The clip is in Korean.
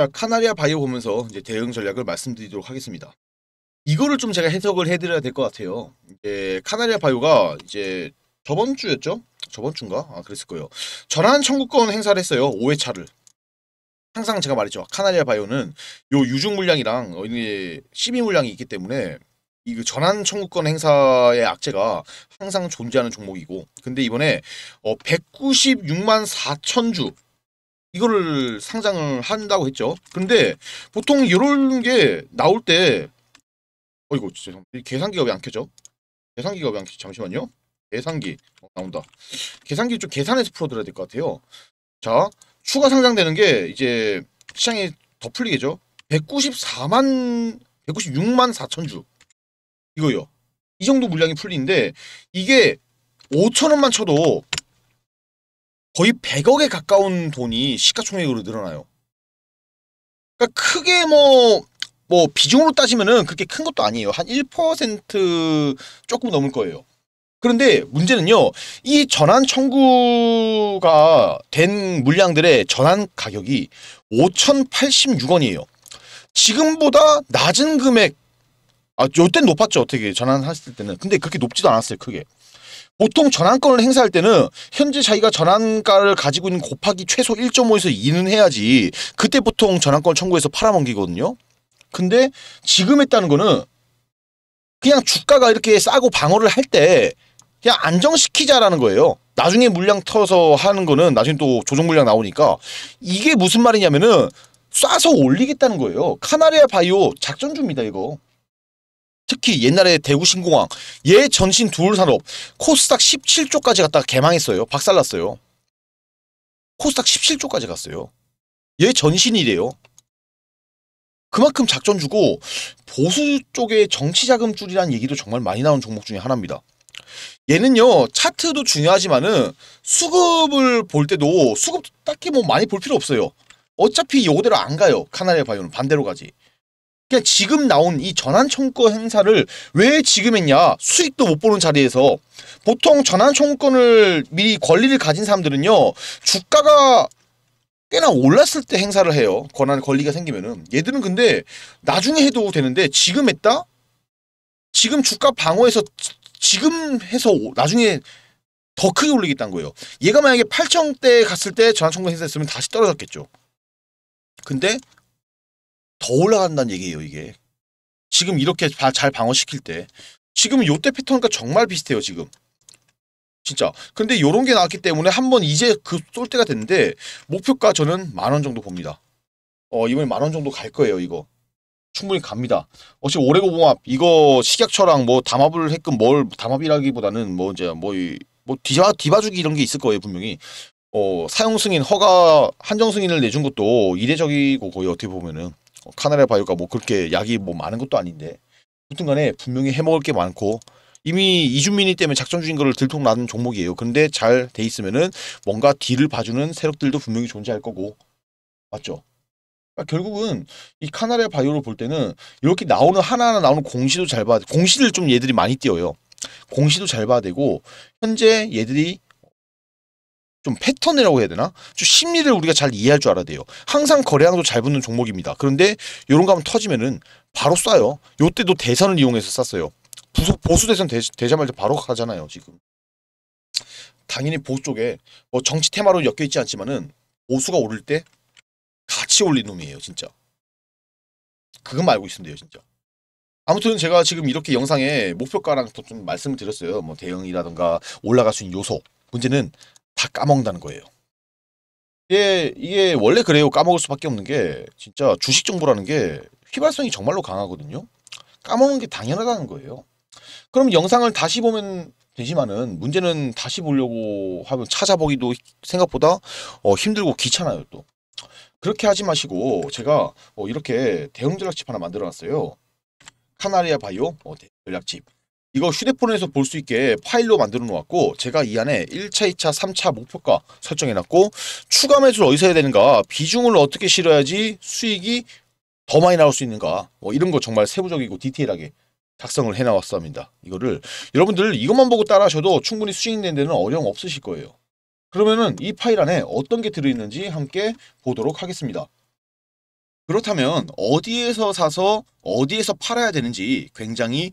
자 카나리아 바이오 보면서 이제 대응 전략을 말씀드리도록 하겠습니다. 이거를 좀 제가 해석을 해드려야 될 것 같아요. 이제 카나리아 바이오가 이제 저번 주였죠? 저번 주인가? 아 그랬을 거예요. 전환 청구권 행사를 했어요. 5회차를. 항상 제가 말했죠. 카나리아 바이오는 요 유중 물량이랑 이제 물량이 있기 때문에 이 그 전환 청구권 행사의 악재가 항상 존재하는 종목이고 근데 이번에 196만 어, 4천 주 이거를 상장을 한다고 했죠. 근데 보통 이런 게 나올 때 어이구 죄송합니다. 계산기가 왜 안 켜져? 계산기가 왜 안 켜져? 잠시만요. 계산기 어, 나온다. 계산기 좀 계산해서 풀어드려야 될 것 같아요. 자 추가 상장되는 게 이제 시장에 더 풀리겠죠. 194만 196만 4천 주 이거요. 이 정도 물량이 풀리는데 이게 5천 원만 쳐도 거의 100억에 가까운 돈이 시가총액으로 늘어나요. 그러니까 크게 뭐뭐 뭐 비중으로 따지면은 그렇게 큰 것도 아니에요. 한 1% 조금 넘을 거예요. 그런데 문제는요. 이 전환 청구가 된 물량들의 전환 가격이 5,086원이에요. 지금보다 낮은 금액 아, 요땐 높았죠. 어떻게 전환했을 때는. 근데 그렇게 높지도 않았어요. 크게. 보통 전환권을 행사할 때는 현재 자기가 전환가를 가지고 있는 곱하기 최소 1.5에서 2는 해야지 그때 보통 전환권 청구해서 팔아먹기거든요. 근데 지금 했다는 거는 그냥 주가가 이렇게 싸고 방어를 할 때 그냥 안정시키자라는 거예요. 나중에 물량 터서 하는 거는 나중에 또 조정 물량 나오니까 이게 무슨 말이냐면은 쏴서 올리겠다는 거예요. 카나리아 바이오 작전주입니다 이거. 특히 옛날에 대구 신공항 얘 예, 전신 둘 산업 코스닥 17조까지 갔다가 개망했어요. 박살났어요. 코스닥 17조까지 갔어요. 얘 예, 전신이래요. 그만큼 작전 주고 보수 쪽의 정치 자금 줄이란 얘기도 정말 많이 나온 종목 중에 하나입니다. 얘는요 차트도 중요하지만은 수급을 볼 때도 수급 딱히 뭐 많이 볼 필요 없어요. 어차피 요대로 안 가요. 카나리아 바이오는 반대로 가지. 그러니까 지금 나온 이 전환청구 행사를 왜 지금 했냐 수익도 못 보는 자리에서 보통 전환청구권을 미리 권리를 가진 사람들은요 주가가 꽤나 올랐을 때 행사를 해요 권한 권리가 생기면은 얘들은 근데 나중에 해도 되는데 지금 했다 지금 주가 방어해서 지금 해서 나중에 더 크게 올리겠다는 거예요 얘가 만약에 8천대 갔을 때 전환청구 행사했으면 다시 떨어졌겠죠 근데 더 올라간다는 얘기예요 이게. 지금 이렇게 잘 방어시킬 때 지금 요때 패턴과 정말 비슷해요 지금. 진짜. 근데 요런 게 나왔기 때문에 한번 이제 그 쏠 때가 됐는데 목표가 저는 만 원 정도 봅니다. 어 이번에 만 원 정도 갈 거예요 이거. 충분히 갑니다. 어차피 올해고봉합 이거 식약처랑 뭐 담합을 했건 뭘 담합이라기보다는 뭐 이제 뭐뭐 뭐 디바 바주기 이런 게 있을 거예요 분명히. 어 사용 승인 허가 한정 승인을 내준 것도 이례적이고 거의 어떻게 보면은 어, 카나레 바이오가 뭐 그렇게 약이 뭐 많은 것도 아닌데 무튼 간에 분명히 해먹을 게 많고 이미 이준민이 때문에 작전 중인 거를 들통나는 종목이에요. 그런데잘 돼 있으면은 뭔가 뒤를 봐주는 세력들도 분명히 존재할 거고 맞죠? 그러니까 결국은 이 카나레 바이오를 볼 때는 이렇게 나오는 하나하나 나오는 공시도 잘 봐야 돼. 공시를 좀 얘들이 많이 띄어요. 공시도 잘 봐야 되고 현재 얘들이 좀 패턴이라고 해야 되나? 좀 심리를 우리가 잘 이해할 줄 알아야 돼요. 항상 거래량도 잘 붙는 종목입니다. 그런데 이런 거 하면 터지면은 바로 쏴요. 요때도 대선을 이용해서 쐈어요. 부소, 보수 대선 되, 되자마자 바로 가잖아요. 지금. 당연히 보수 쪽에 뭐 정치 테마로 엮여 있지 않지만은 보수가 오를 때 같이 올린 놈이에요. 진짜. 그것만 알고 있으면 돼요. 진짜. 아무튼 제가 지금 이렇게 영상에 목표가랑 좀 말씀을 드렸어요. 뭐 대응이라든가 올라갈 수 있는 요소. 문제는 다 까먹는다는 거예요. 이게, 이게 원래 그래요. 까먹을 수밖에 없는 게 진짜 주식 정보라는 게 휘발성이 정말로 강하거든요. 까먹는 게 당연하다는 거예요. 그럼 영상을 다시 보면 되지만은 문제는 다시 보려고 하면 찾아보기도 생각보다 어, 힘들고 귀찮아요 또. 그렇게 하지 마시고 제가 어, 이렇게 대형 전략집 하나 만들어놨어요. 카나리아 바이오 어, 전략집. 이거 휴대폰에서 볼 수 있게 파일로 만들어 놓았고 제가 이 안에 1차, 2차, 3차 목표가 설정해 놨고 추가 매수를 어디서 해야 되는가 비중을 어떻게 실어야지 수익이 더 많이 나올 수 있는가 뭐 이런 거 정말 세부적이고 디테일하게 작성을 해 나왔습니다. 이거를 여러분들 이것만 보고 따라 하셔도 충분히 수익낸 데는 어려움 없으실 거예요. 그러면은 이 파일 안에 어떤 게 들어있는지 함께 보도록 하겠습니다. 그렇다면 어디에서 사서 어디에서 팔아야 되는지 굉장히